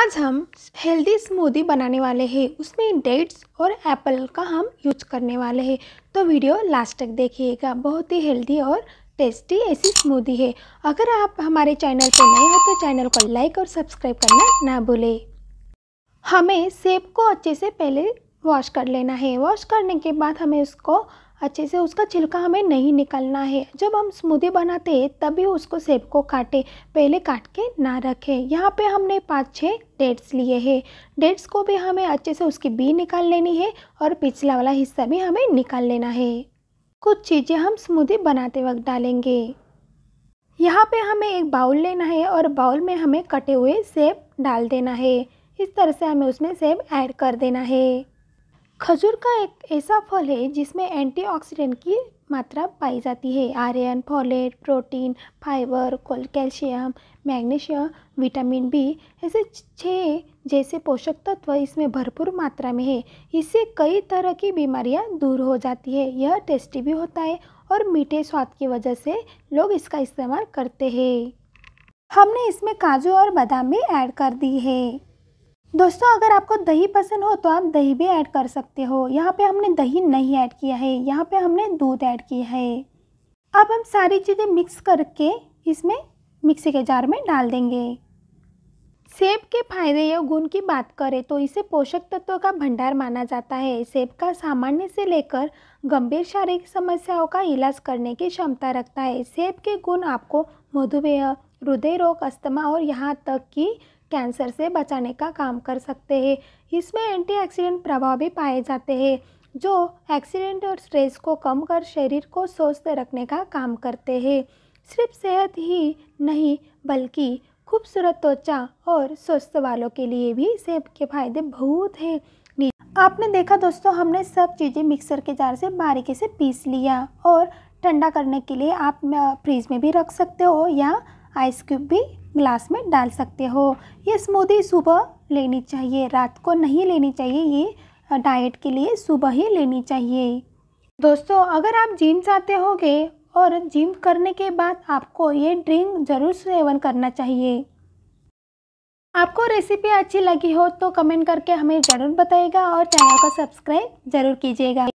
आज हम healthy smoothie बनाने वाले हैं उसमें डेट्स और एप्पल का हम यूज करने वाले हैं तो वीडियो लास्ट तक देखिएगा बहुत ही हेल्दी और टेस्टी ऐसी स्मूदी है अगर आप हमारे चैनल पर नए हो तो चैनल को लाइक और सब्सक्राइब करना ना भूलें हमें सेब को अच्छे से पहले वॉश कर लेना है वॉश करने के बाद हमें उसको अच्छे से उसका छिलका हमें नहीं निकलना है जब हम स्मूदी बनाते हैं तभी उसको सेब को काटें पहले काट के ना रखें यहाँ पे हमने पाँच छः डेट्स लिए हैं डेट्स को भी हमें अच्छे से उसकी बी निकाल लेनी है और पिछला वाला हिस्सा भी हमें निकाल लेना है कुछ चीज़ें हम स्मूदी बनाते वक्त डालेंगे यहाँ पे हमें एक बाउल लेना है और बाउल में हमें कटे हुए सेब डाल देना है इस तरह से हमें उसमें सेब ऐड कर देना है खजूर का एक ऐसा फल है जिसमें एंटीऑक्सीडेंट की मात्रा पाई जाती है iron folate protein fibre calcium magnesium vitamin B ऐसे छः जैसे पोषक तत्व इसमें भरपूर मात्रा में है इससे कई तरह की बीमारियां दूर हो जाती है यह टेस्टी भी होता है और मीठे स्वाद की वजह से लोग इसका इस्तेमाल करते हैं हमने इसमें काजू और बादाम भी ऐड कर दी है दोस्तों अगर आपको दही पसंद हो तो आप दही भी ऐड कर सकते हो यहाँ पे हमने दही नहीं ऐड किया है यहाँ पे हमने दूध ऐड किया है अब हम सारी चीज़ें मिक्स करके इसमें मिक्सी के जार में डाल देंगे सेब के फायदे या गुण की बात करें तो इसे पोषक तत्वों का भंडार माना जाता है सेब का सामान्य से लेकर गंभीर शारीरिक समस्याओं का इलाज करने की क्षमता रखता है सेब के गुण आपको मधुमेह हृदय रोग अस्थमा और यहाँ तक कि कैंसर से बचाने का काम कर सकते हैं इसमें एंटीऑक्सीडेंट प्रभाव भी पाए जाते हैं जो एक्सीडेंट और स्ट्रेस को कम कर शरीर को स्वस्थ रखने का काम करते हैं सिर्फ सेहत ही नहीं बल्कि खूबसूरत त्वचा और स्वस्थ वालों के लिए भी सेब के फायदे बहुत हैं आपने देखा दोस्तों हमने सब चीज़ें मिक्सर के जार से बारीकी से पीस लिया और ठंडा करने के लिए आप फ्रिज में भी रख सकते हो या आइस क्यूब भी ग्लास में डाल सकते हो ये स्मूदी सुबह लेनी चाहिए रात को नहीं लेनी चाहिए ये डाइट के लिए सुबह ही लेनी चाहिए दोस्तों अगर आप जिम जाते होगे और जिम करने के बाद आपको ये ड्रिंक ज़रूर सेवन करना चाहिए आपको रेसिपी अच्छी लगी हो तो कमेंट करके हमें ज़रूर बताइएगा और चैनल को सब्सक्राइब ज़रूर कीजिएगा